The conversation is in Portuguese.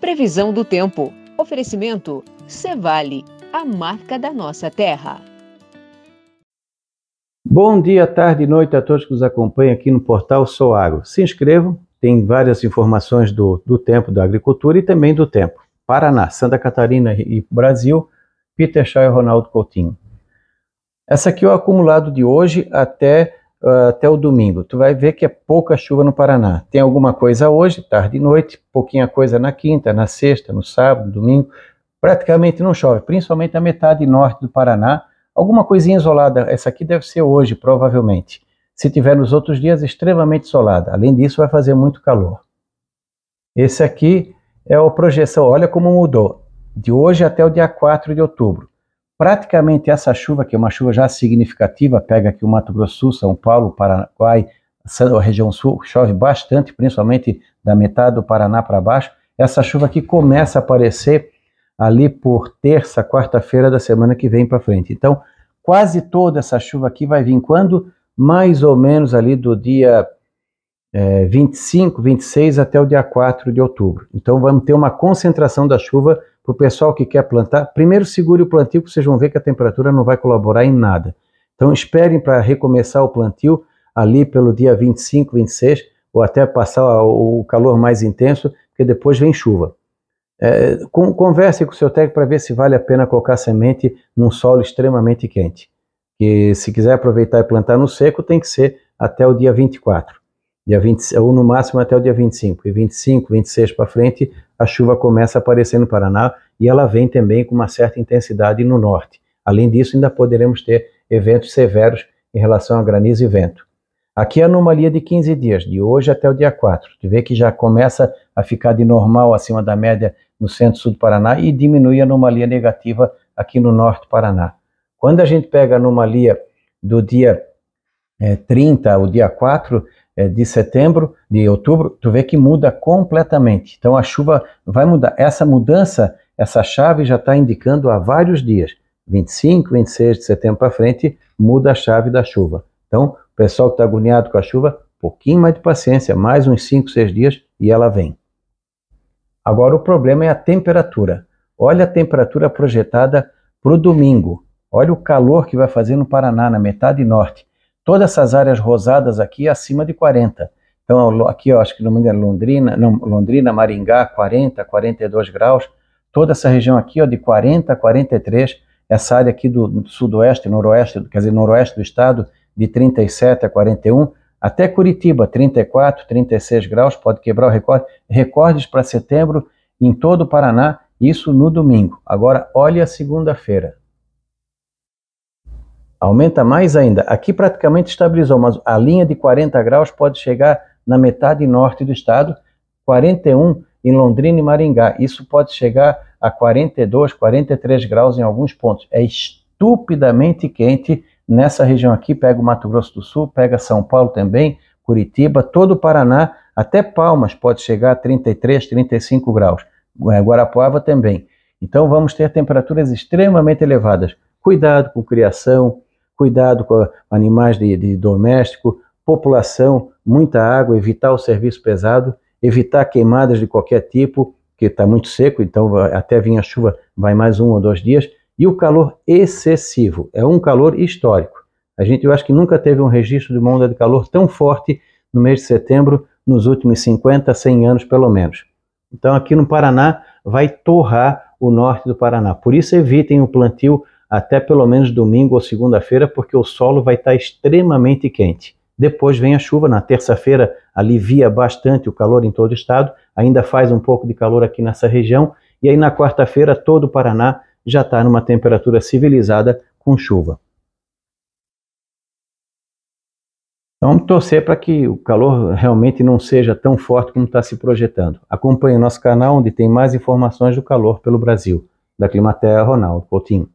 Previsão do tempo. Oferecimento Cevale, a marca da nossa terra. Bom dia, tarde e noite a todos que nos acompanham aqui no portal Sou Agro. Se inscrevam, tem várias informações do, do tempo da agricultura e também do tempo. Paraná, Santa Catarina e Brasil, Peter Shaw e Ronaldo Coutinho. Essa aqui é o acumulado de hoje até ah, até o domingo. Tu vai ver que é pouca chuva no Paraná. Tem alguma coisa hoje, tarde e noite, pouquinha coisa na quinta, na sexta, no sábado, domingo. Praticamente não chove, principalmente na metade norte do Paraná. Alguma coisinha isolada, essa aqui deve ser hoje, provavelmente. Se tiver nos outros dias, extremamente isolada. Além disso, vai fazer muito calor. Esse aqui é a projeção, olha como mudou, de hoje até o dia 4 de outubro. Praticamente essa chuva, que é uma chuva já significativa, pega aqui o Mato Grosso, São Paulo, Paraguai, a região sul, chove bastante, principalmente da metade do Paraná para baixo. Essa chuva aqui começa a aparecer ali por terça, quarta-feira da semana que vem para frente. Então, quase toda essa chuva aqui vai vir quando? Mais ou menos ali do dia é, 25, 26 até o dia 4 de outubro. Então vamos ter uma concentração da chuva para o pessoal que quer plantar. Primeiro segure o plantio, que vocês vão ver que a temperatura não vai colaborar em nada. Então esperem para recomeçar o plantio ali pelo dia 25, 26, ou até passar o calor mais intenso, porque depois vem chuva. É, com, converse com o seu técnico para ver se vale a pena colocar semente num solo extremamente quente. E se quiser aproveitar e plantar no seco, tem que ser até o dia 24 dia 20, ou no máximo até o dia 25. E 25, 26 para frente, a chuva começa a aparecer no Paraná e ela vem também com uma certa intensidade no norte. Além disso, ainda poderemos ter eventos severos em relação a granizo e vento. Aqui é a anomalia de 15 dias, de hoje até o dia 4. Tu vê que já começa a ficar de normal acima da média no centro-sul do Paraná e diminui a anomalia negativa aqui no norte do Paraná. Quando a gente pega a anomalia do dia é, eh, 30, o dia 4, é, de setembro, de outubro, tu vê que muda completamente. Então a chuva vai mudar. Essa mudança, essa chave já está indicando há vários dias. 25, 26 de setembro para frente, muda a chave da chuva. Então, o pessoal que está agoniado com a chuva, pouquinho mais de paciência, mais uns 5, 6 dias e ela vem. Agora o problema é a temperatura. Olha a temperatura projetada para o domingo. Olha o calor que vai fazer no Paraná, na metade norte. Todas essas áreas rosadas aqui é acima de 40. Então, é aqui ó, acho que não me engano, Londrina, não, Londrina, Maringá, 40, 42 graus. Toda essa região aqui, ó, de 40 a 43. Essa área aqui do sudoeste, noroeste, quer dizer, noroeste do estado, de 37 a 41. Até Curitiba, 34, 36 graus, pode quebrar o recorde. Recordes para setembro em todo o Paraná, isso no domingo. Agora, olha a segunda-feira aumenta mais ainda. Aqui praticamente estabilizou, mas a linha de 40 graus pode chegar na metade norte do estado, 41 em Londrina e Maringá. Isso pode chegar a 42, 43 graus em alguns pontos. É estupidamente quente nessa região aqui. Pega o Mato Grosso do Sul, pega São Paulo também, Curitiba, todo o Paraná, até Palmas pode chegar a 33, 35 graus. É, Guarapuava também. Então vamos ter temperaturas extremamente elevadas. Cuidado com criação, cuidado com animais de, de doméstico, população, muita água, evitar o serviço pesado, evitar queimadas de qualquer tipo, que está muito seco, então até vir a chuva vai mais um ou dois dias, e o calor excessivo, é um calor histórico. A gente, eu acho que nunca teve um registro de uma onda de calor tão forte no mês de setembro, nos últimos 50, 100 anos pelo menos. Então aqui no Paraná vai torrar o norte do Paraná. Por isso evitem o plantio até pelo menos domingo ou segunda-feira, porque o solo vai estar extremamente quente. Depois vem a chuva, na terça-feira alivia bastante o calor em todo o estado, ainda faz um pouco de calor aqui nessa região, e aí na quarta-feira todo o Paraná já está numa temperatura civilizada com chuva. Então, vamos torcer para que o calor realmente não seja tão forte como está se projetando. Acompanhe o nosso canal, onde tem mais informações do calor pelo Brasil. Da Climaterra, Ronaldo Coutinho.